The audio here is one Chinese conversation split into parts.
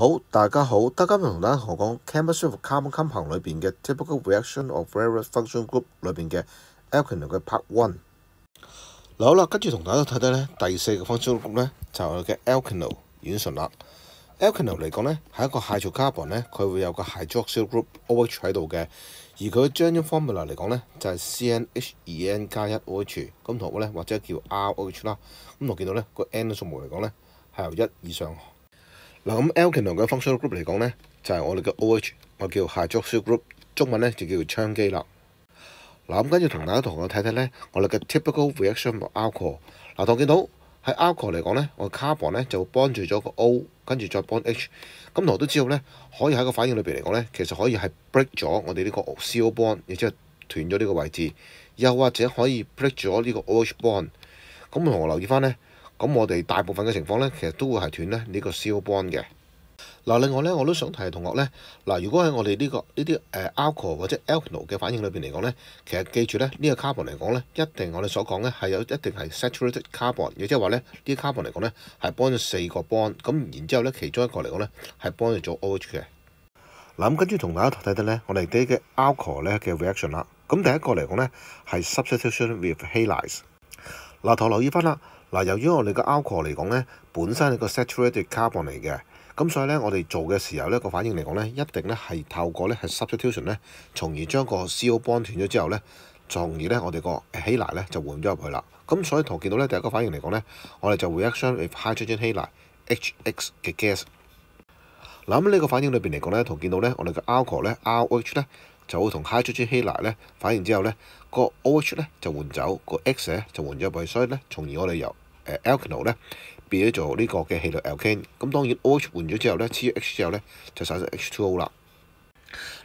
好，大家好，得今日同大家讲 Chemistry Carbon Compound 里边嘅 Typical Reaction of Various Functional Group 里边嘅 Alkene 嘅 Part One。嗱好啦，跟住同大家睇睇咧，第四个 functional group 咧就系嘅 Alkene，烷醇啦。Alkene 嚟讲咧系一个偕稠 carbon 咧，佢会有个 y d r o x y l group OH 喺度嘅，而佢 g e n e formula 嚟讲咧就系 CnH2n 加一 OH 咁同咧或者叫 R OH 啦。咁我见到咧个 n 數数目嚟讲咧系由一以上。嗱咁，Elkin o 佢嘅 Functional Group 嚟講咧，就係我哋嘅 OH，我叫 Hydroxyl Group，中文咧就叫羟基啦。嗱咁，跟住同大家同我睇睇咧，我哋嘅 Typical Reaction Alcohol。嗱，同見到喺 Alcohol 嚟講咧，我 Carbon 咧就幫住咗個 O，跟住再幫 H。咁我都知道咧，可以喺個反應裏邊嚟講咧，其實可以係 break 咗我哋呢個 C-O bond，亦即係斷咗呢個位置，又或者可以 break 咗呢個 O-H bond。咁我同我留意翻咧。咁我哋大部分嘅情況咧，其實都會係斷咧呢個 C-O bond 嘅嗱。另外咧，我都想提同學咧嗱。如果喺我哋呢個呢啲誒 a l h o l 或者 alkno 嘅反應裏邊嚟講咧，其實記住咧呢個 carbon 嚟講咧，一定我哋所講咧係有一定係 saturated carbon，亦即係話咧呢啲 n 嚟講咧係幫咗四個 bond。咁然之後咧，其中一個嚟講咧係幫咗做 H 嘅嗱。咁跟住同大家睇睇咧，我哋啲嘅 a l h o l 咧嘅 reaction 啦。咁第一個嚟講咧係 substitution with halides 嗱。頭留意翻啦。嗱，由於我哋個 alcohol 嚟講咧，本身係個 saturated carbon 嚟嘅，咁所以咧，我哋做嘅時候咧，個反應嚟講咧，一定咧係透過咧係 substitution 咧，從而將個 C-O bond 斷咗之後咧，從而咧我哋個希離咧就換咗入去啦。咁所以同見到咧，第一個反應嚟講咧，我哋就 reaction with hydrogen 氫離 H-X 嘅 gas。嗱咁呢個反應裏邊嚟講咧，同見到咧，我哋個 alcohol 咧 r h 咧。就會同 hydrogen 氣粒咧反應之後咧，個 O h 咧就換走，個 X 咧就換咗入去，所以咧，從而我哋由 a l k a n l 咧變咗做呢個嘅氣體 a l k a n e 咁當然 O h 換咗之後咧，CH 之後咧就產生 H2O 啦。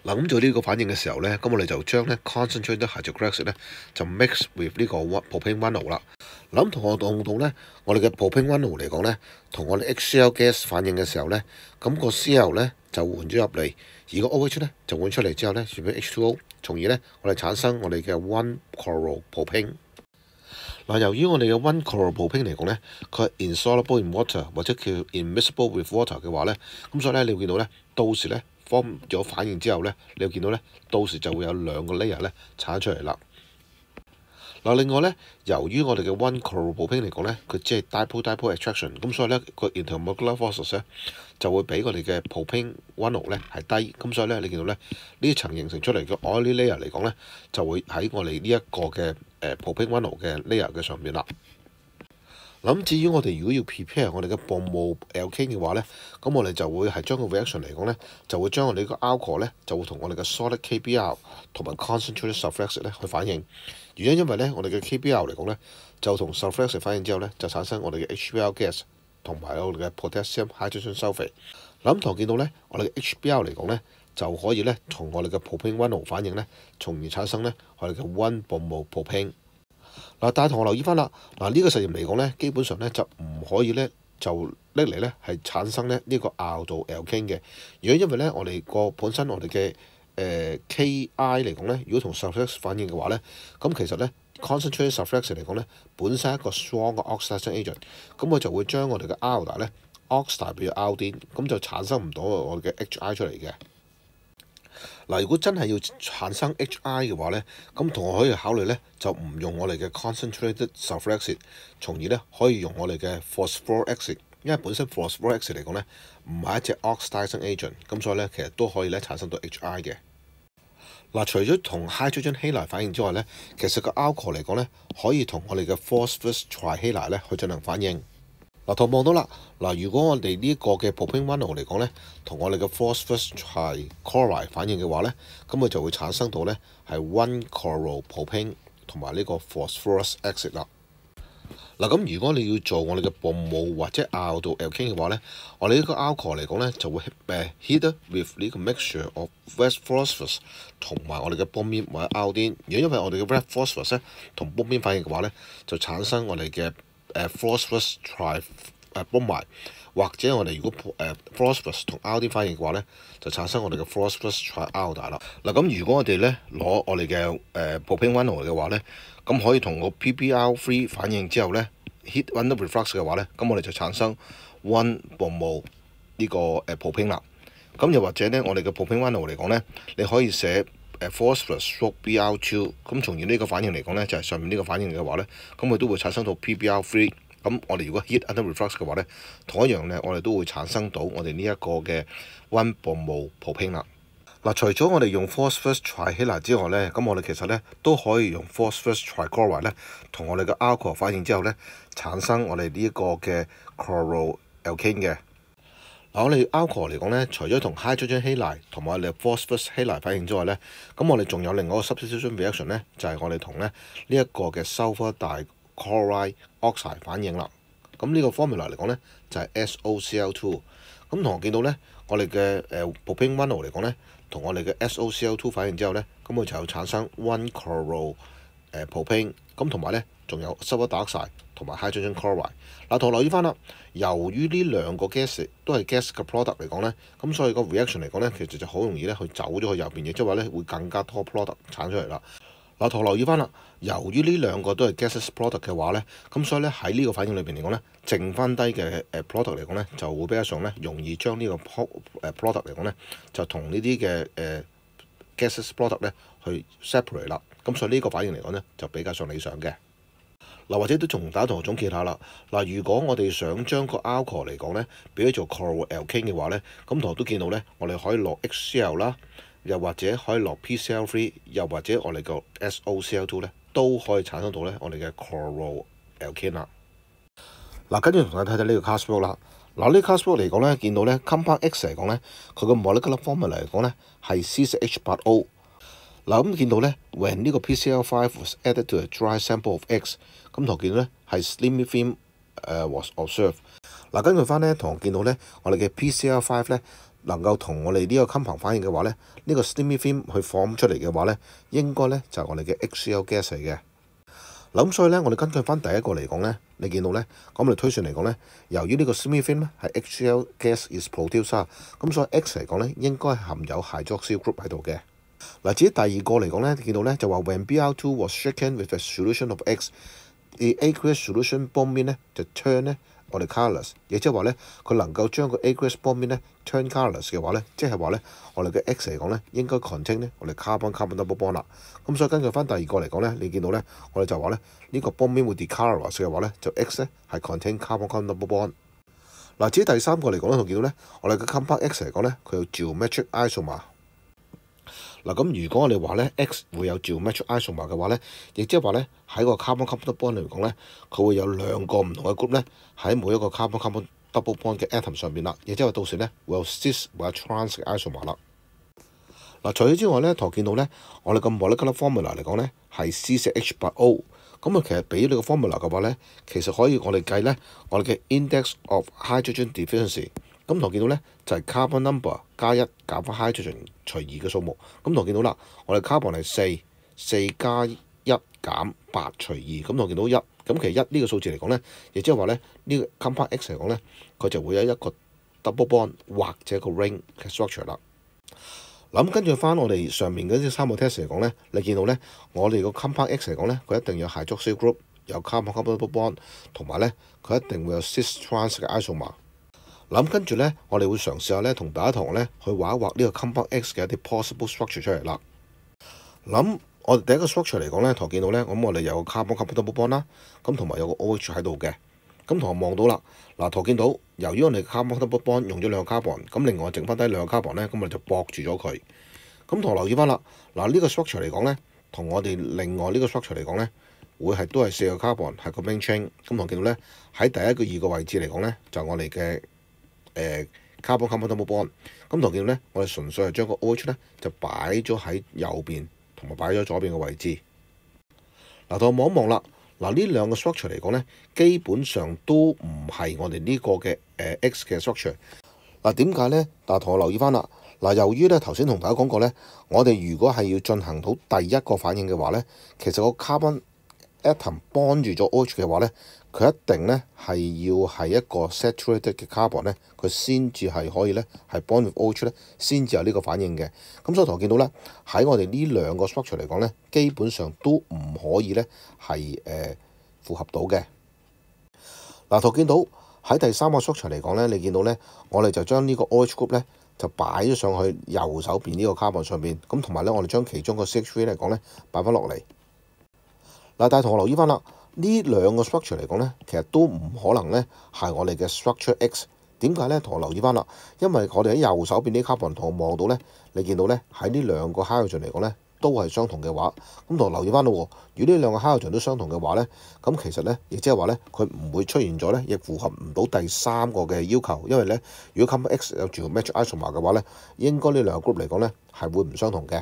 嗱，咁做呢個反應嘅時候咧，咁我哋就將咧 concentrated h y d r o c h l 咧就 mix with 呢個 propene vinyl 啦。嗱，咁同學讀到咧，我哋嘅 propene vinyl 嚟講咧，同我哋 c l gas 反應嘅時候咧，咁個 C l 咧就換咗入嚟。而個 O h 咧，就換出嚟之後咧，轉變 H2O，從而咧，我哋產生我哋嘅 one chloropin。嗱，由於我哋嘅 one chloropin 嚟講咧，佢 insoluble in water 或者叫 immiscible with water 嘅話咧，咁所以咧，你會見到咧，到時咧，form 咗反應之後咧，你會見到咧，到時就會有兩個 layer 咧，產出嚟啦。嗱，另外咧，由於我哋嘅 one c r l e w p o i n g 嚟講咧，佢即係 dipole-dipole attraction，咁所以咧，個 intermolecular forces 咧就會比我哋嘅 p o p p i n g o n e 咧係低，咁所以咧，你見到咧呢一層形成出嚟嘅 o i l y layer 嚟講咧，就會喺我哋呢一個嘅誒 p o p p i n g o n e 嘅 layer 嘅上面啦。咁至於我哋如果要 prepare 我哋嘅薄膜 LK 嘅話咧，咁我哋就會係將個 reaction 嚟講咧，就會將我哋個 alcohol 咧，就會同我哋嘅 solid k b L 同埋 concentrated s u l f h u r i c 咧去反應。原因因為咧，我哋嘅 k b L 嚟講咧，就同 s u l f h u r i c 反應之後咧，就產生我哋嘅 h b L gas 同埋我哋嘅 potassium hydrogen sulphide。諗同見到咧，我哋嘅 h b L 嚟講咧，就可以咧同我哋嘅 popping w i n d 反應咧，從而產生咧我哋嘅 one 薄膜 popping。嗱，但係同我留意翻啦，嗱呢個實驗嚟講咧，基本上咧就唔可以咧就拎嚟咧係產生咧呢個拗 t a l k n 嘅。如果因為咧我哋個本身我哋嘅誒 ki 嚟講咧，如果同 s u r f a c e 反應嘅話咧，咁其實咧 concentrated s u r f a c e 嚟講咧，本身一個 strong 嘅 oxidation agent，咁我就會將我哋嘅 alder 咧 oxid 成 a l d e e 咁就產生唔到我哋嘅 hi 出嚟嘅。嗱，如果真係要產生 H I 嘅話咧，咁同學可以考慮咧就唔用我哋嘅 concentrated s u l f h u r i c 從而咧可以用我哋嘅 p h o s p h o r acid，因為本身 p h o s p h o r acid 嚟講咧唔係一隻 o x i d i z i n g agent，咁所以咧其實都可以咧產生到 H I 嘅。嗱，除咗同 hydrogen h a l i u e 反應之外咧，其實個 alcohol 嚟講咧可以同我哋嘅 phosphorus tri h a l i u e 咧去進行反應。嗱，圖望到啦。嗱，如果我哋呢個嘅 p r o p n e o n 嚟講咧，同我哋嘅 phosphorus 系 chloride 反應嘅話咧，咁佢就會產生到咧係 one c h l o r a l propene 同埋呢個 phosphorus acid 啦。嗱，咁如果你要做我哋嘅硼霧或者拗到 a l k o n o 嘅話咧，我哋呢個 alcohol 嚟講咧就會誒 hit with 呢個 mixture of red phosphorus 同埋我哋嘅 b o m i n 或者 outin。如果因為我哋嘅 red phosphorus 咧同 b o m i n 反應嘅話咧，就產生我哋嘅誒 phosphorus tri 誒，幫埋或者我哋如果誒 phosphorus 同 out 啲反應嘅話咧，就產生我哋嘅 phosphorus tri o u t e 啦。嗱咁如果我哋咧攞我哋嘅誒 poping window 嘅話咧，咁可以同個 p p R three 反應之後咧 heat window reflux 嘅話咧，咁我哋就產生 one b r 呢個誒 poping 啦。咁又或者咧，我哋嘅 poping window 嚟講咧，你可以寫。誒 phosphorus 溴 p b r two，咁從而呢個反應嚟講咧，就係上面呢個反應嘅話咧，咁佢都會產生到 p b r three。咁我哋如果 heat under reflux 嘅話咧，同一樣咧，我哋都會產生到我哋呢一個嘅 one bromo p r o p i n e 啦。嗱，除咗我哋用 phosphorus trihalide 之外咧，咁我哋其實咧都可以用 phosphorus t r i o r i d e 咧，同我哋嘅 a l c o h o l 反應之後咧，產生我哋呢一個嘅 c h l o r o a l k i n e 嘅。我哋 Alkohol 嚟講咧，除咗同 Hydrogen 氣嚟同埋我哋 Phosphorus 氣嚟反應之外咧，咁我哋仲有另外一個 Substitution Reaction 咧，就係我哋同咧呢一個嘅 Sulphur 大 Chloride Oxide 反應啦。咁呢個 formula 嚟講咧，就係 SOCl2。咁同我見到咧，我哋嘅誒 Propene One 嚟講咧，同我哋嘅 SOCl2 反應之後咧，咁佢就產生 One Chloro 誒 Propene。咁同埋咧。仲有 s e r 濕一打曬同埋 hydrogen chloride。嗱，圖留意翻啦。由於呢兩個 gas 都係 gas 嘅 product 嚟講咧，咁所以個 reaction 嚟講咧，其實就好容易咧去走咗去右邊嘅，即係話咧會更加多 product 產出嚟啦。嗱，圖留意翻啦。由於呢兩個都係 gas product 嘅話咧，咁所以咧喺呢個反應裏邊嚟講咧，剩翻低嘅 product 嚟講咧，就會比較上咧容易將呢個 p product 嚟講咧就同呢啲嘅 gas product 咧去 separate 啦。咁所以呢個反應嚟講咧就比較上理想嘅。嗱，或者都從打同學總結下啦。嗱，如果我哋想將個 a l c o m l 嚟講咧，變咗做 c o r l o l e k 嘅話咧，咁同學都見到咧，我哋可以落 x e l 啦，又或者可以落 pcl three，又或者我哋個 socl two 咧，都可以產生到咧我哋嘅 c o r l o l e k 啦。嗱，跟住同家睇睇呢個 c a s o a l 啦。嗱，呢 c a s o a l 嚟講咧，見到咧 compound x 嚟講咧，佢個 molecular formula 嚟講咧係 c 十 h 八 o。嗱，咁見到咧，when 呢個 pcl five was added to a dry sample of x。咁同見到咧係 slimy film 誒 was observed。嗱，根據翻咧同學見到咧，我哋嘅 P C r five 咧能夠同我哋呢個 c o m p u n d 反應嘅話咧，呢個 slimy film 去放出嚟嘅話咧，應該咧就係我哋嘅 H C L gas 嚟嘅。嗱咁所以咧，我哋根據翻第一個嚟講咧，你見到咧，咁我哋推算嚟講咧，由於呢個 slimy film 咧係 H C L gas is produced 咁所以 X 嚟講咧應該含有 hydroxyl group 喺度嘅。嗱至於第二個嚟講咧，見到咧就話 when B r two was shaken with a solution of X the aqueous solution b m 幫面咧就 turn 咧我哋 colourless，亦即係話咧佢能夠將個 aqueous in 咧 turn colourless 嘅話咧，即係話咧我哋嘅 X 嚟講咧應該 contain 咧我哋 carbon carbon double bond 啦。咁所以根據翻第二個嚟講咧，你見到咧我哋就話咧呢個幫面會 decolourless 嘅話咧，就 X 咧係 contain carbon carbon double bond。嗱至於第三個嚟講咧，我見到咧我哋嘅 compact X 嚟講咧佢有 g e o metric I s o m e r 嗱，咁如果我哋話咧，X 會有 geometric isomer 嘅話咧，亦即係話咧，喺個 carbon carbon bond 嚟講咧，佢會有兩個唔同嘅 group 咧，喺每一個 carbon carbon double bond 嘅 atom 上邊啦，亦即係話到時咧會有 cis 或者 trans 嘅 isomer 啦。嗱，除此之外咧，同學見到咧，我哋個 molecular formula 嚟講咧係 C 四 H 八 O，咁啊其實俾你個 formula 嘅話咧，其實可以我哋計咧，我哋嘅 index of hydrogen deficiency。咁同見到咧，就係 carbon number 加一減翻 h i g e n 除二嘅數目。咁同見到啦，我哋 carbon 係四，四加一減八除二，咁同見到一。咁其實一呢個數字嚟講咧，亦即係話咧，呢個 c o m p n d x 嚟講咧，佢就會有一個 double bond 或者個 ring structure 啦。嗱，咁跟住翻我哋上面嗰啲三個 test 嚟講咧，你見到咧，我哋個 c o m p n d x 嚟講咧，佢一定有鹼足數 group，有 carbon double bond，同埋咧佢一定會有 six trans 嘅 isomer。諗跟住咧，我哋會嘗試下咧，同第一同學咧去畫一畫呢個 compound x 嘅一啲 possible structure 出嚟啦。諗我哋第一個 structure 嚟講咧，同見到咧，咁我哋有個 carbon carbon bond 啦，咁同埋有個 o h 喺度嘅。咁同學望到啦，嗱，同見到由於我哋 carbon c a u b l e bond 用咗兩個 carbon，咁另外剩翻低兩個 carbon 咧，咁我哋就駁住咗佢。咁同留意翻啦，嗱呢個 structure 嚟講咧，同我哋另外呢個 structure 嚟講咧，會係都係四個 carbon 係個 main chain。咁同見到咧，喺第一個二個位置嚟講咧，就我哋嘅。誒卡 l 卡 bond。咁同埋咧，我哋純粹係將個 o u 咧就擺咗喺右邊，同埋擺咗左邊嘅位置。嗱，同我望一望啦。嗱，呢兩個 structure 嚟講咧，基本上都唔係我哋呢個嘅 X 嘅 structure。嗱，點解咧？嗱，同我留意翻啦。嗱，由於咧頭先同大家講過咧，我哋如果係要進行到第一個反應嘅話咧，其實個卡 n Atom 幫住咗 O 嘅話咧，佢一定咧係要係一個 saturated 嘅 carbon 咧，佢先至係可以咧係 bond with O 出咧，先至有呢個反應嘅。咁所以圖見到咧，喺我哋呢兩個 structure 嚟講咧，基本上都唔可以咧係誒符合到嘅。嗱，圖見到喺第三個 structure 嚟講咧，你見到咧，我哋就將呢個 O group 咧就擺咗上去右手邊呢個 carbon 上面，咁同埋咧我哋將其中個 CH3 嚟講咧擺翻落嚟。嗱，但系同我留意翻啦，呢兩個 structure 嚟講咧，其實都唔可能咧係我哋嘅 structure X。點解咧？同我留意翻啦，因為我哋喺右手邊啲 carbon 同我望到咧，你見到咧喺呢兩個 hydrogen 嚟講咧都係相同嘅話，咁同我留意翻咯。喎。如果呢兩個 hydrogen 都相同嘅話咧，咁其實咧亦即係話咧，佢唔會出現咗咧，亦符合唔到第三個嘅要求。因為咧，如果 c o m b o e x 有住部 match i s o m e r 嘅話咧，應該呢兩個 group 嚟講咧係會唔相同嘅。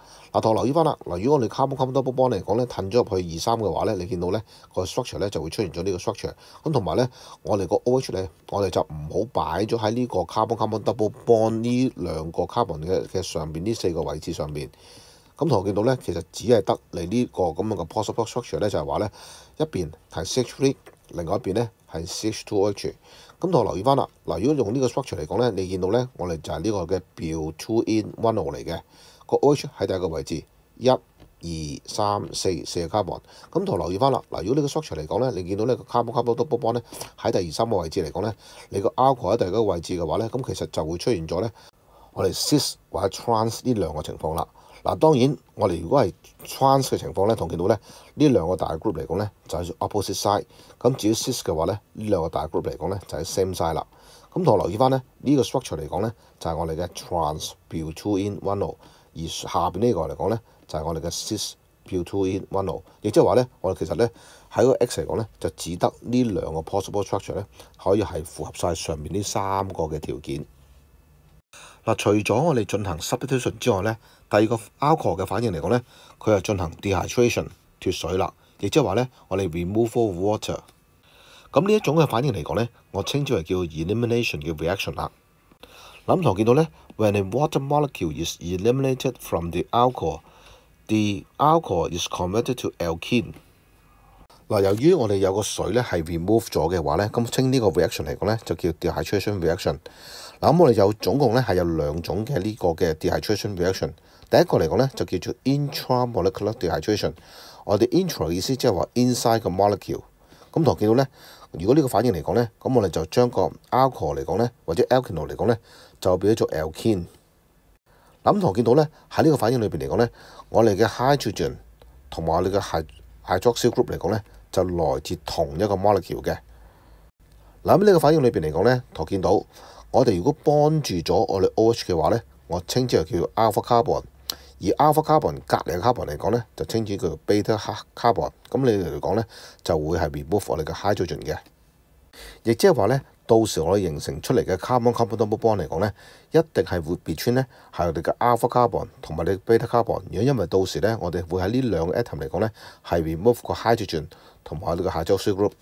啊！同留意翻啦。嗱，如果我哋 carbon-carbon double bond 嚟講咧，褪咗入去二三嘅話咧，你見到咧個 structure 咧就會出現咗呢個 structure。咁同埋咧，我哋個 OH 咧，我哋就唔好擺咗喺呢個 carbon-carbon double bond 呢兩個 carbon 嘅嘅上邊呢四個位置上邊。咁同我見到咧，其實只係得你呢個咁樣嘅 possible structure 咧，就係話咧一邊係 CH3，另外一邊咧係 CH2OH。咁同我留意翻啦。嗱，如果用呢個 structure 嚟講咧，你見到咧，我哋就係呢個嘅 t w o i n o n e o 嚟嘅。個 O 喺第二個位置，一二三四四個卡波。咁同留意翻啦。嗱，如果呢個 structure 嚟講咧，你見到呢個卡波卡波多波波咧喺第二三個位置嚟講咧，你個 R 喺第二個位置嘅話咧，咁其實就會出現咗咧我哋 cis 或者 trans 呢兩個情況啦。嗱，當然我哋如果係 trans 嘅情況咧，同見到咧呢兩個大 group 嚟講咧就係 opposite side。咁至於 cis 嘅話咧，呢兩個大 group 嚟講咧就係 same side 啦。咁同留意翻咧呢個 structure 嚟講咧就係我哋嘅 trans b u two in one。而下邊呢個嚟講咧，就係我哋嘅 six-but-two-in-one。亦即係話咧，我哋其實咧喺個 X 嚟講咧，就只得呢兩個 possible structure 咧，可以係符合曬上面呢三個嘅條件。嗱，除咗我哋進行 substitution 之外咧，第二個 a l c o h r l 嘅反應嚟講咧，佢係進行 dehydration 脱水啦。亦即係話咧，我哋 remove water。咁呢一種嘅反應嚟講咧，我稱之為叫 elimination 嘅 reaction 啦。諗牀見到咧，when a water molecule is eliminated from the alcohol，the alcohol is converted to alkene。嗱，由於我哋有個水咧係 remove 咗嘅話咧，咁稱呢個 reaction 嚟講咧就叫 d e h y d r a t i o n reaction。嗱，咁我哋有總共咧係有兩種嘅呢個嘅 d e h y d r a t i o n reaction。第一個嚟講咧就叫做 intramolecular d e h y d r a t i o n 我哋 i n t r a 嘅意思即係話 inside 個 molecule。咁同見到咧，如果呢個反應嚟講咧，咁我哋就將個 alcohol 嚟講咧，或者 alkene 嚟講咧，就變咗做 alkene。嗱咁同見到咧，喺呢個反應裏邊嚟講咧，我哋嘅 hydrogen 同埋我哋嘅 hydroxyl group 嚟講咧，就來自同一個 molecule 嘅。嗱喺呢個反應裏邊嚟講咧，同見到我哋如果幫助咗我哋 oh 嘅話咧，我稱之為叫 alpha carbon。而 alpha carbon 隔離嘅 carbon 嚟講咧，就稱之叫 beta carbon。咁你嚟講咧，就會係 remove 我哋嘅 hydrogen 嘅。亦即係話咧，到時我哋形成出嚟嘅 carbon carbon double bond 嚟講咧，一定係會別穿咧，係我哋嘅 alpha carbon 同埋你 beta carbon。如果因為到時咧，我哋會喺呢兩 atom 嚟講咧，係 remove 個 hydrogen 同埋我呢個下週酸 group。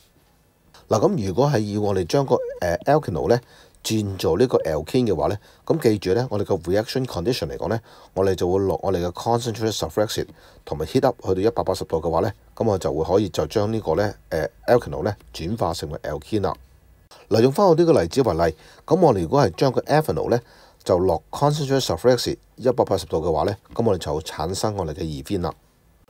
嗱咁，如果係要我哋將個誒 a l k i n e 咧。轉做呢個 alkene 嘅話咧，咁記住咧，我哋個 reaction condition 嚟講咧，我哋就會落我哋嘅 concentrated s u r f a c e 同埋 heat up 去到一百八十度嘅話咧，咁我就會可以就將呢個咧誒 alkene 咧轉化成為 alkene 啦。嗱，用翻我呢個例子為例，咁我哋如果係將個 ethanol 咧就落 concentrated s u r f a c e 一百八十度嘅話咧，咁我哋就會產生我哋嘅乙烯啦。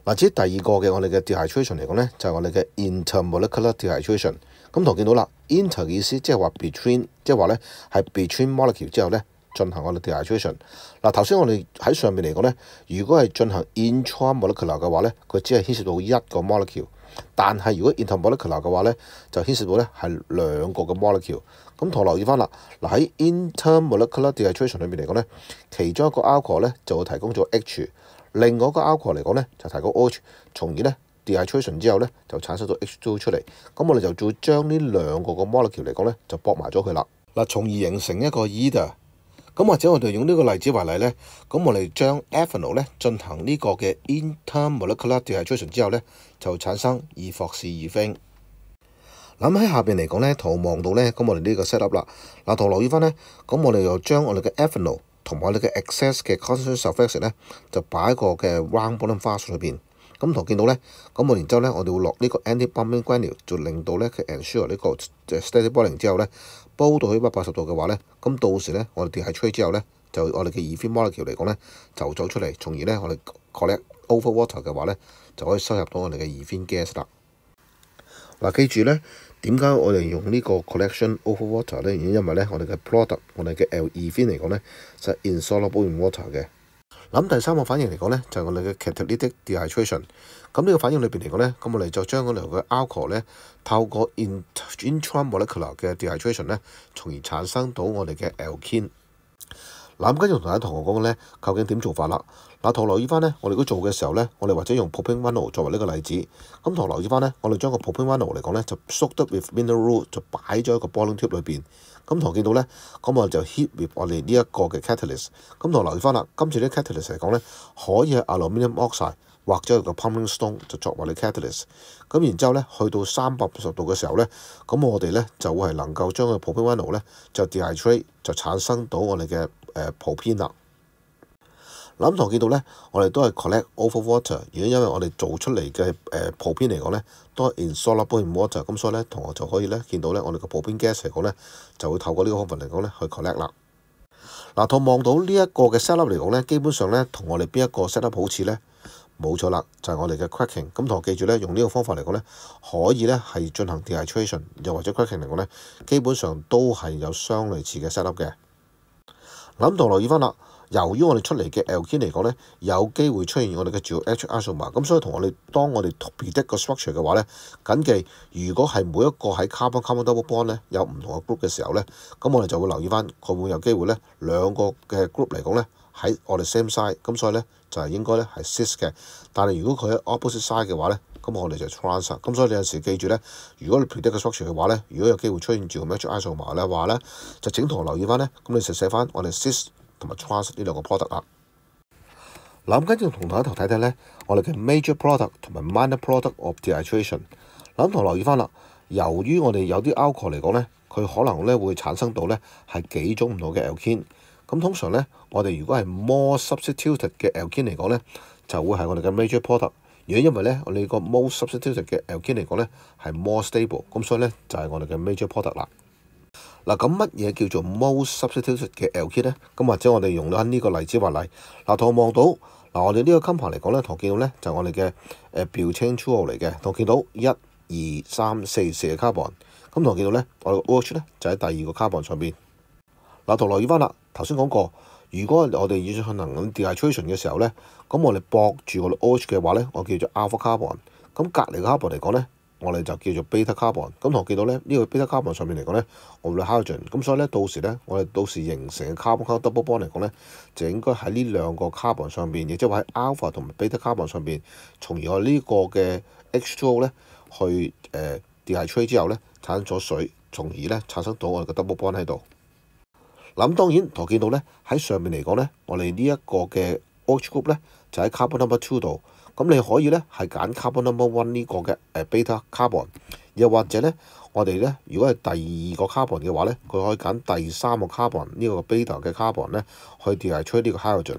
嗱，至於第二個嘅我哋嘅 dehydration 嚟講咧，就係我哋嘅 intermolecular dehydration。咁同見到啦，inter 嘅意思即係話 between，即係話咧係 between molecule 之後咧進行我哋 dissolution。嗱頭先我哋喺上面嚟講咧，如果係進行 intramolecular 嘅話咧，佢只係牽涉到一個 molecule。但係如果 intermolecular 嘅話咧，就牽涉到咧係兩個嘅 molecule。咁圖留意翻啦，嗱喺 i n t e r m o l e c u l a r dissolution 裏面嚟講咧，其中一個 alkyl 咧就會提供咗 H，另外一個 alkyl 嚟講咧就提供 O，從而咧。d r a t i o n 之后咧，就产生咗 X2 出嚟，咁我哋就再将呢两个個 molecule 嚟讲咧，就搏埋咗佢啦，嗱，从而形成一个 ether。咁或者我哋用呢个例子为例咧，咁我哋将 ethanol 咧进行呢个嘅 intermolecular d r a t i o n 之后咧，就产生乙霍士 n g 谂喺下边嚟讲咧，图望到咧，咁我哋呢个 set up 啦，嗱，图留意翻咧，咁我哋又将我哋嘅 ethanol 同埋我哋嘅 acess 嘅 concentrated acid 咧，就摆喺个嘅 round f a 花 t 里边。咁同見到咧，咁我連後咧，我哋會落呢個 anti bumping granule，就令到咧佢 ensure 呢個 steady boiling 之後咧，煲到去一百八十度嘅話咧，咁到時咧我哋跌喺出去之後咧，就我哋嘅 e i n molecule 嚟講咧，就走出嚟，從而咧我哋 collect over water 嘅話咧，就可以收入到我哋嘅 e i n gas 啦。嗱，記住咧，點解我哋用呢個 collection over water 咧？原因因為咧，我哋嘅 product，我哋嘅 L e i n 嚟講咧，就 insoluble in water 嘅。諗第三個反應嚟講咧，就係我哋嘅 catalytic dehydration。咁呢個反應裏邊嚟講咧，咁我哋就將我哋嘅 alcohol 咧，透過 intramolecular 嘅 dehydration 咧，從而產生到我哋嘅 alkene。嗱咁，跟住同大家同學講咧，究竟點做法啦？嗱，同留意翻咧，我哋如果做嘅時候咧，我哋或者用 popping window 作為呢個例子。咁同留意翻咧，我哋將個 popping window 嚟講咧，就 shot up with mineral oil，就擺咗喺個 balling tube 裏邊。咁同見到咧，咁我就 h i t with 我哋呢一個嘅 catalyst。咁同留意翻啦，今次啲 catalyst 嚟講咧，可以係 aluminium oxide，或者係個 p u m p i n g stone 就作為你 catalyst。咁然之後咧，去到三百八十度嘅時候咧，咁我哋咧就會係能夠將個 popping window 咧就 dehydrate，就產生到我哋嘅。誒普遍啦，嗱咁見到咧，我哋都係 collect over water，如果因為我哋做出嚟嘅誒普遍嚟講咧，都係 in s o l u b form water，咁所以咧同學就可以咧見到咧，我哋個普遍 gas 嚟講咧就會透過呢個方法嚟講咧去 collect 啦。嗱，同望到呢一個嘅 set up 嚟講咧，基本上咧同我哋邊一個 set up 好似咧，冇錯啦，就係我哋嘅 cracking。咁同學記住咧，用呢個方法嚟講咧，可以咧係進行 d i h t d r a t i o n 又或者 cracking 嚟講咧，基本上都係有相類似嘅 set up 嘅。諗同留意翻啦，由於我哋出嚟嘅 l k 嚟講咧，有機會出現我哋嘅主要 h a t 碼，咁所以同我哋當我哋 predict 個 structure 嘅話咧，緊記如果係每一個喺 carbon-carbon double bond 咧有唔同嘅 group 嘅時候咧，咁我哋就會留意翻佢會有機會咧兩個嘅 group 嚟講咧喺我哋 same s i z e 咁所以咧就係應該咧係 cis 嘅，但係如果佢 opposite side 嘅話咧。咁我哋就 trans 咁，所以你有時記住咧，如果你 predict 嘅 structure 嘅話咧，如果有機會出現住 major isomer 咧，話咧就整圖留意翻咧，咁你就寫翻我哋 s i s 同埋 trans 呢兩個 product 啊。嗱咁跟住同大一頭睇睇咧，我哋嘅 major product 同埋 minor product of h e h t d r a t i o n 嗱咁同留意翻啦，由於我哋有啲 alkyl 嚟講咧，佢可能咧會產生到咧係幾種唔同嘅 alkene。咁通常咧，我哋如果係 more substituted 嘅 alkene 嚟講咧，就會係我哋嘅 major product。而因為咧，我哋個 m o s t s u b s t i t u t e d 嘅 alkene 嚟講咧，係 more stable，咁所以咧就係我哋嘅 major product 啦。嗱，咁乜嘢叫做 m o s t s u b s t i t u t e d 嘅 alkene 咧？咁或者我哋用到呢個例子話例，嗱，我望到嗱，我哋呢個 c o m p o n 嚟講咧，同見到咧就係我哋嘅誒標青 trio 嚟嘅，同見到一二三四四個 carbon，咁同見到咧我嘅 watch 咧就喺第二個 carbon 上邊。嗱，圖意翻啦，頭先講過。如果我哋以可能量 dehydration 嘅時候咧，咁我哋博住個 O 嘅話咧，我叫做 alpha carbon。咁隔離嘅 carbon 嚟講咧，我哋就叫做 beta carbon。咁同學見到咧，呢個 beta carbon 上面嚟講咧，我哋 hydrogen。咁所以咧，到時咧，我哋到時形成嘅 carbon carbon double bond 嚟講咧，就應該喺呢兩個 carbon 上邊，亦即係喺 alpha 同埋 beta carbon 上邊，從而我呢個嘅 H2O 咧去誒 dehydrate 之後咧，產生咗水，從而咧產生到我哋嘅 double bond 喺度。咁當然，我見到咧喺上面嚟講咧，我哋呢一個嘅 a l c h group 咧就喺 carbon number two 度。咁你可以咧係揀 carbon number one 呢個嘅 beta carbon，又或者咧我哋咧如果係第二個 carbon 嘅話咧，佢可以揀第三個 carbon 呢個 beta 嘅 carbon 咧，佢哋係出呢個 hydrogen。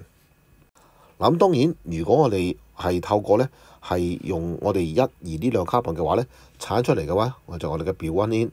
咁當然，如果我哋係透過咧係用我哋一二呢兩 carbon 嘅話咧，產出嚟嘅話，我就我哋嘅 B one i n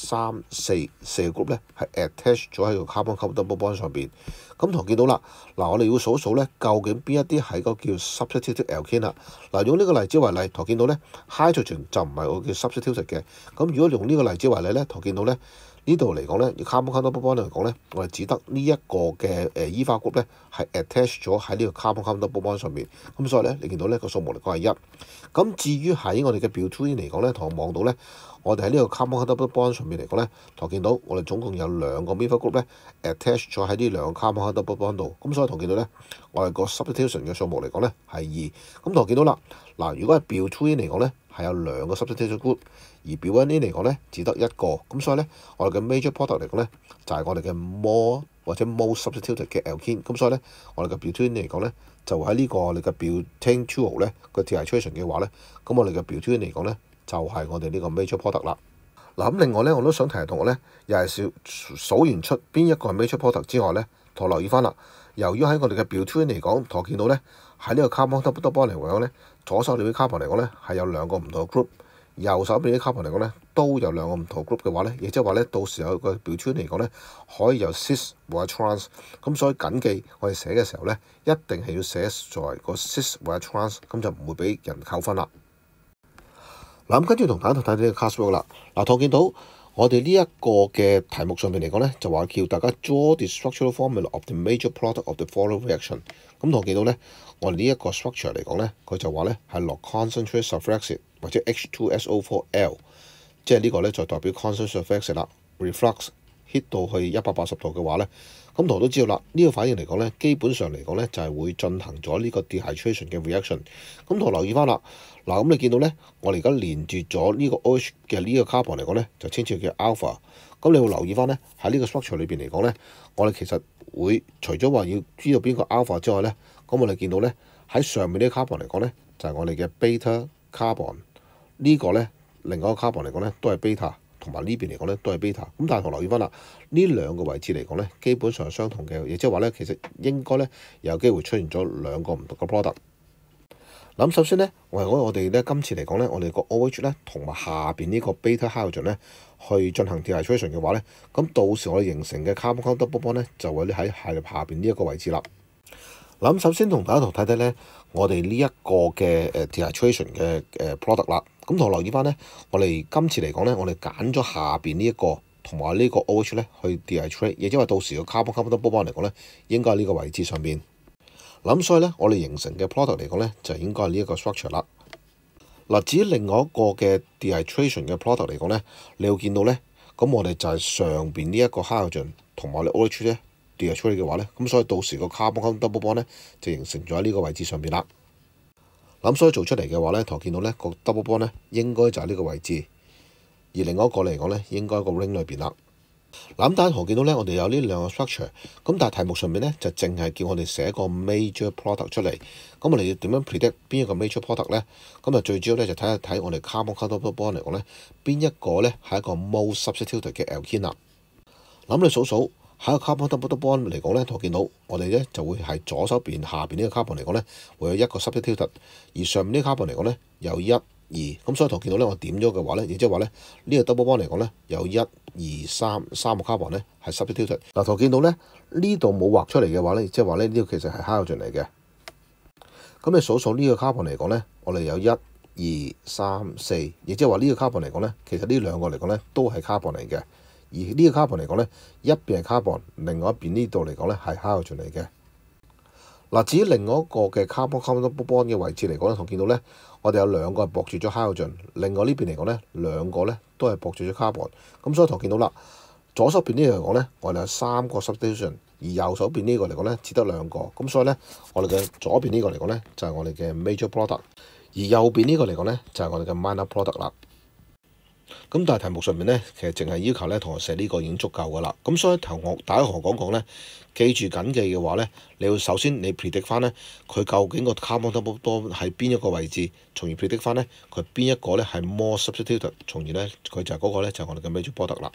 三四四 group 咧係 attach 咗喺個 carbon double bond 上邊，咁同見到啦。嗱，我哋要數一數咧，究竟邊一啲係個叫 substituted alkene 啦。嗱，用呢個例子為例，同見到咧，high n 就唔係我叫 substituted 嘅。咁如果用呢個例子為例咧，同見到咧。呢度嚟講咧，碳碳多不 n 呢嚟講咧，我哋只得呢一個嘅誒依花 group 咧，係 attach 咗喺呢個 carbon c o 碳碳多 n 飽上面。咁所以咧，你見到咧個數目嚟講係一。咁至於喺我哋嘅 b i l 表 two 嚟講咧，同我望到咧，我哋喺呢個 carbon c o 碳碳多 n 飽上面嚟講咧，同學見到我哋總共有兩個 micro group 咧 attach 咗喺呢兩個 carbon c o 碳碳多 n 飽度。咁所以同學見到咧，我哋個 substitution 嘅數目嚟講咧係二。咁同學見到啦，嗱，如果係 b i l 表 two 嚟講咧，係有兩個 substitution group。而 b u t y n e 嚟講咧，只得一個，咁所以咧，我哋嘅 major product 嚟講咧，就係我哋嘅 more 或者 most substituted 嘅 alkene。咁所以咧，我哋嘅 b e t y o e n 嚟講咧，就喺呢個你嘅 b e t e n two 喎咧個 titration 嘅話咧，咁我哋嘅 b e t y o e n 嚟講咧，就係我哋呢個 major product 啦。嗱咁另外咧，我都想提下同學咧，又係數數完出邊一個係 major product 之外咧，同留意翻啦。由於喺我哋嘅 b e t y o e n 嚟講，同見到咧喺呢個 c a r b o n double bond 嚟講咧，左手邊 c a r b o n l 嚟講咧係有兩個唔同嘅 group。右手邊啲級分嚟講咧，都有兩個唔同 group 嘅話咧，亦即係話咧，到時候個表圈嚟講咧，可以有 cis 或 trans。咁所以緊記我哋寫嘅時候咧，一定係要寫在個 cis 或 trans，咁就唔會俾人扣分啦。嗱，咁跟住同大家睇睇呢個 c a s s w o r k 啦。嗱，同見到我哋呢一個嘅題目上面嚟講咧，就話叫大家 draw the structural formula of the major product of the following reaction。咁同見到咧，我哋呢一個 structure 嚟講咧，佢就話咧係落 concentrated s u l f h u r i c 或者 H2SO4L，即係呢個咧就代表 c o n c e n t r a t i 啦。reflux h i t 到去一百八十度嘅話咧，咁同學都知道啦，呢個反應嚟講咧，基本上嚟講咧就係會進行咗呢個 dehydration 嘅 reaction。咁同學留意翻啦，嗱咁你見到咧，我哋而家連接咗呢個 O 嘅呢個 carbon 嚟講咧，就稱之叫 alpha。咁你要留意翻咧，喺呢個 structure 裏邊嚟講咧，我哋其實會除咗話要知道邊個 alpha 之外咧，咁我哋見到咧喺上面呢個 carbon 嚟講咧，就係我哋嘅 beta carbon。呢個咧，另一個 carbon 嚟講咧，都係 beta，同埋呢邊嚟講咧都係 beta。咁但係同劉宇芬啦，呢兩個位置嚟講咧，基本上相同嘅，亦即係話咧，其實應該咧有機會出現咗兩個唔同嘅 product。咁首先咧，我係講我哋咧今次嚟講咧，我哋個 a v r a g e 咧同埋下邊呢個 beta hydrogen 咧去進行 h y t r a t i o n 嘅話咧，咁到時我哋形成嘅 carbon double bond 咧就會喺下下邊呢一個位置啦。咁首先同大家同睇睇咧，我哋呢一個嘅 e h y t r a t i o n 嘅 product 啦。咁同我留意翻咧，我哋今次嚟講咧，我哋揀咗下邊呢一個同埋呢個 O H 咧去 d e a trade 亦因為到時個 double bond 嚟講咧，應該喺呢個位置上邊。咁所以咧，我哋形成嘅 p l o t u c t 嚟講咧，就應該係呢一個 structure 啦。嗱，至於另外一個嘅 dear t r a n 嘅 p l o t u c t 嚟講咧，你會見到咧，咁我哋就係上邊呢一個 hydrogen 同埋哋 O H 咧 d e a trade 嘅話咧，咁所以到時個 double bond 咧就形成咗喺呢個位置上邊啦。咁所以做出嚟嘅話咧，同見到咧個 double bond 咧，應該就係呢個位置。而另外一個嚟講咧，應該個 ring 裏邊啦。諗但係學見到咧，我哋有呢兩個 structure。咁但係題目上面咧就淨係叫我哋寫個 major product 出嚟。咁我哋要點樣 predict 邊一個 major product 咧？咁啊最主要咧就睇一睇我哋 c a r b o n a r double bond 嚟講咧，邊一個咧係一個 m o s t s u b s t i t u t e d e alkene 啦。諗你數數。喺個 carbon double bond 嚟講咧，我見到我哋咧就會係左手邊下邊呢個 carbon 嚟講咧會有一個濕的挑突，而上面呢個 carbon 嚟講咧有一二咁，所以圖見到咧我點咗嘅話咧，亦即係話咧呢個 double bond 嚟講咧有一二三三個 carbon 咧係濕的挑突。嗱，圖見到咧呢度冇畫出嚟嘅話咧，即係話咧呢個其實係敲進嚟嘅。咁你數數呢個 carbon 嚟講咧，我哋有一二三四，亦即係話呢個 carbon 嚟講咧，其實呢兩個嚟講咧都係 carbon 嚟嘅。而呢個卡盤嚟講咧，一邊係卡盤，另外一邊呢度嚟講咧係 hydrogen 嚟嘅。嗱，至於另外一個嘅卡盤、卡盤同 n d 嘅位置嚟講咧，同見到咧，我哋有兩個係博住咗 hydrogen，另外呢邊嚟講咧，兩個咧都係博住咗卡盤。咁所以同見到啦，左手邊呢樣嚟講咧，我哋有三個 substation，而右手邊呢個嚟講咧，只得兩個。咁所以咧，我哋嘅左邊呢個嚟講咧就係我哋嘅 major p r o d u c t 而右邊呢個嚟講咧就係我哋嘅 minor p r o d u c t 啦。咁但係題目上面咧，其實淨係要求咧同學寫呢個已經足夠㗎啦。咁所以同學打同學講講咧，記住緊記嘅話咧，你要首先你 predict 翻咧佢究竟個 carbon d o u b 多唔多喺邊一個位置，從而 predict 翻咧佢邊一個咧係 more s u b s t i t u t e d e 從而咧佢就係嗰個咧就係我哋嘅 major product 啦。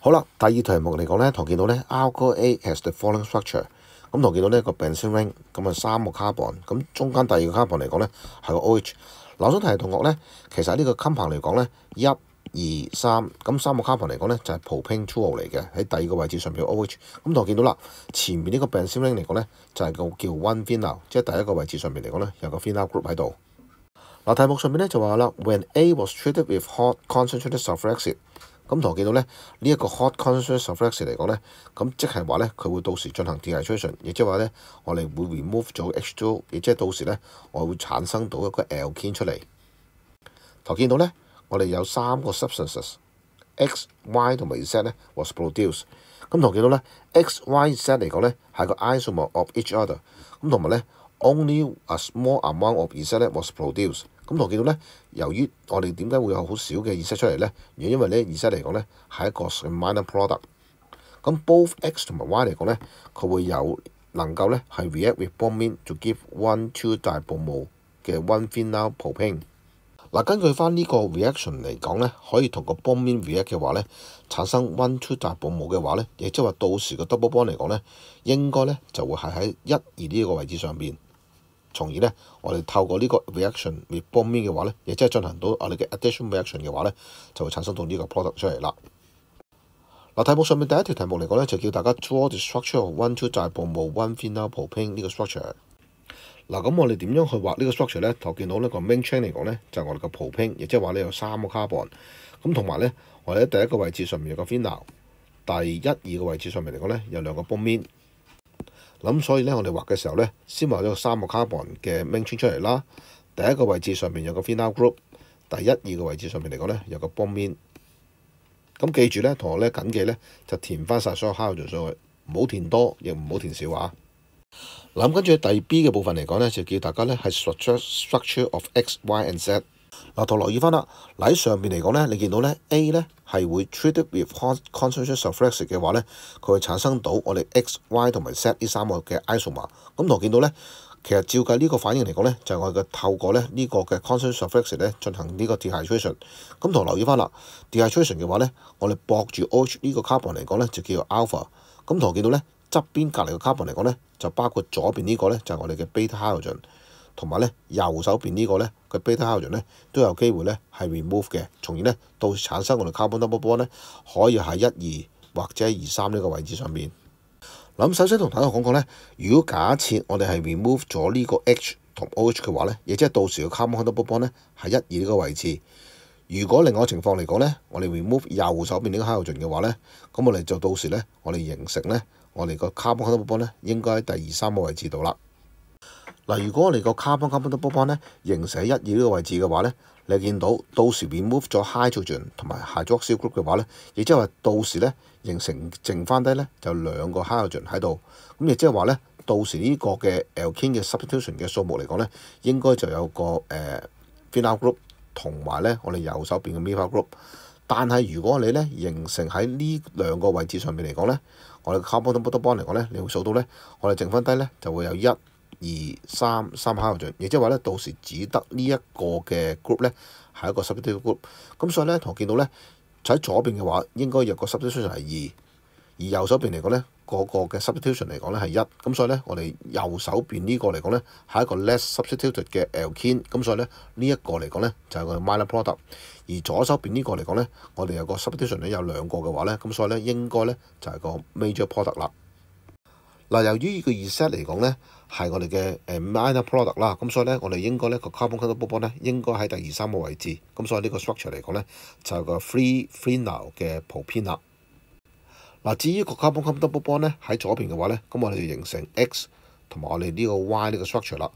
好啦，第二題目嚟講咧，同見到咧，alcohol A has the following structure。咁同見到呢個 benzene ring，咁啊三個 carbon，咁中間第二個 carbon 嚟講咧係個 O H。嗱，想提嘅同學咧，其實呢個 compound 嚟講咧一。二三咁三個 carbon 嚟講咧就係 propane t o o l 嚟嘅喺第二個位置上面 oh 咁同我見到啦，前面呢個 b e n z y n g 嚟講咧就係個叫 one phenol，即係第一個位置上面嚟講咧有個 phenol group 喺度。嗱題目上面咧就話啦，when a was treated with hot concentrated sulphuric 咁同我見到咧呢一個 hot concentrated sulphuric 嚟講咧，咁即係話咧佢會到時進行 dehydration，亦即係話咧我哋會 remove 咗 h2o，亦即係到時咧我會產生到一個 l k 鍵出嚟。同我見到咧。我哋有三個 substances X、Y 同埋 Z 咧 was produced。咁同見到咧，X、Y、Z 嚟講咧係個 I 數 r of e a c H o t h e r 咁同埋咧，only a small amount of Z 咧 was produced。咁同見到咧，由於我哋點解會有好少嘅 Z 出嚟咧？原因為咧，Z 嚟講咧係一個 minor product。咁 both X 同埋 Y 嚟講咧，佢會有能夠咧係 react with bromine to give one two di b o o m o 嘅 one phenol propane。嗱，根據翻呢個 reaction 嚟講咧，可以同個 bombin react 嘅話咧，產生 one two 大保母嘅話咧，亦即係話到時個 double bond 嚟講咧，應該咧就會係喺一二呢個位置上邊，從而咧，我哋透過呢個 reaction with bombin 嘅話咧，亦即係進行到我哋嘅 addition reaction 嘅話咧，就會產生到呢個 product 出嚟啦。嗱，題目上面第一條題目嚟講咧，就叫大家 draw the structure of one two 大保母 one p i n a l propane 呢個 structure。嗱，咁我哋點樣去畫呢個 structure 咧？同見到呢個 main chain 嚟講咧，就係我哋個鋪拼，亦即係話呢有三個 carbon。咁同埋咧，我哋喺第一個位置上面有個 phenol。第一、二個位置上面嚟講咧，有兩個 b o m i n 咁所以咧，我哋畫嘅時候咧，先畫咗三個 carbon 嘅 main chain 出嚟啦。第一個位置上面有個 phenol group。第一、二個位置上面嚟講咧，有個 b o m i n 咁記住咧，同學咧緊記咧，就填翻晒所有 carbon 上去，唔好填多，亦唔好填少啊！嗱，咁跟住第 B 嘅部分嚟讲咧，就叫大家咧系 structure of X, Y and Z。嗱，同我留意翻啦。嗱喺上边嚟讲咧，你见到咧 A 咧系会 treated with concentration of flex 嘅话咧，佢会产生到我哋 X, Y 同埋 Z 呢三个嘅 isomer。咁同我见到咧，其实照计呢个反应嚟讲咧，就系哋嘅透过咧呢个嘅 concentration of flex 咧进行呢个 dehydration。咁同我留意翻啦，dehydration 嘅话咧，我哋搏住 O 呢个 carbon 嚟讲咧，就叫做 alpha。咁同我见到咧。側邊隔離個 carbon 嚟講咧，就包括左邊呢個咧，就係我哋嘅 beta hydrogen，同埋咧右手邊呢個咧嘅 beta hydrogen 咧都有機會咧係 remove 嘅，從而咧到產生我哋 carbon double bond 咧可以喺一二或者二三呢個位置上面。嗱咁首先同大家講講咧，如果假設我哋係 remove 咗呢個 H 同 O h 嘅話咧，亦即係到時嘅 carbon double bond 咧係一二呢個位置。如果另外情況嚟講咧，我哋 remove 右手邊呢個 hydrogen 嘅話咧，咁我哋就到時咧我哋形成咧。我哋個 carbon c o u b o e bond 咧，應該喺第二三個位置度啦。嗱，如果我哋個 carbon carbon double bond 咧形成喺一二呢個位置嘅話咧，你見到到時 e move 咗 hydrogen 同埋 h y d r o x y group 嘅話咧，亦即係話到時咧形成剩翻低咧就兩個 hydrogen 喺度，咁亦即係話咧到時呢個嘅 alkene 嘅 substitution 嘅數目嚟講咧，應該就有個誒 final group 同埋咧我哋右手邊嘅 m i d d l group。但係如果你咧形成喺呢兩個位置上面嚟講咧，我哋 carbon t o 幫嚟講咧，你會數到咧，我哋剩翻低咧就會有一二三三 c a r o g 亦即係話咧到時只得呢一個嘅 group 咧係一個 s u b s t i t u t e group，咁所以咧同見到咧喺左邊嘅話應該有個 s u b s t i t u t 係二，而右手邊嚟講咧。個個嘅 substitution 嚟講咧係一，咁所以咧我哋右手邊呢個嚟講咧係一個 less substituted 嘅 alkene，咁所以咧呢一個嚟講咧就係個 minor product，而左手邊呢個嚟講咧我哋有個 substitution 咧有兩個嘅話咧，咁所以咧應該咧就係個 major product 啦。嗱，由於呢 r e s e t 嚟講咧係我哋嘅誒 minor product 啦，咁所以咧我哋應該咧個 carbon carbon bond 咧應該喺第二三個位置，咁所以呢個 structure 嚟講咧就係個 f r e e f h r e e nou 嘅普遍啦。嗱，至於個 carbon-carbon double bond 咧，喺左邊嘅話咧，咁我哋就形成 X 同埋我哋呢個 Y 呢個 structure 啦。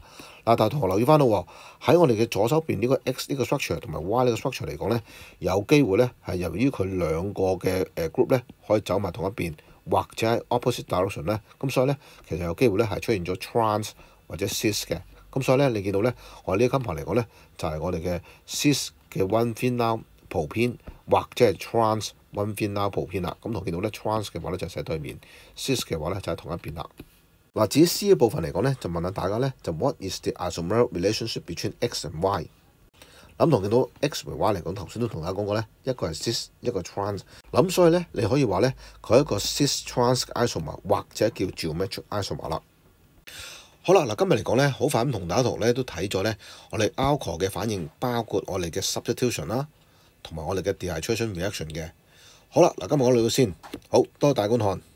嗱，但係同學留意翻咯，喺我哋嘅左手邊呢個 X 呢個 structure 同埋 Y 呢個 structure 嚟講咧，有機會咧係由於佢兩個嘅 group 咧可以走埋同一邊，或者係 opposite direction 咧，咁所以咧其實有機會咧係出現咗 trans 或者 cis 嘅。咁所以咧你見到咧我哋呢個金盤嚟講咧，就係我哋嘅 cis 嘅 one p h e n 普遍或者係 trans one p n o w 普遍啦，咁同見到咧 trans 嘅話咧就寫對面，sis 嘅話咧就喺同一邊啦。嗱，至於 C 嘅部分嚟講咧，就問下大家咧，就 What is the i s o m e r relationship between X and Y？諗同見到 X 同 Y 嚟講，頭先都同大家講過咧，一個係 sis，一個 trans。諗所以咧，你可以話咧佢一個 sis-trans i s o m e r 或者叫 geometric i s o m e r 啦。好啦，嗱今日嚟講咧，好快咁同大家同咧都睇咗咧我哋 alkal 嘅反應，包括我哋嘅 substitution 啦。同埋我哋嘅地第二 reaction 嘅，好啦，嗱，今日我哋到先，好多大观看。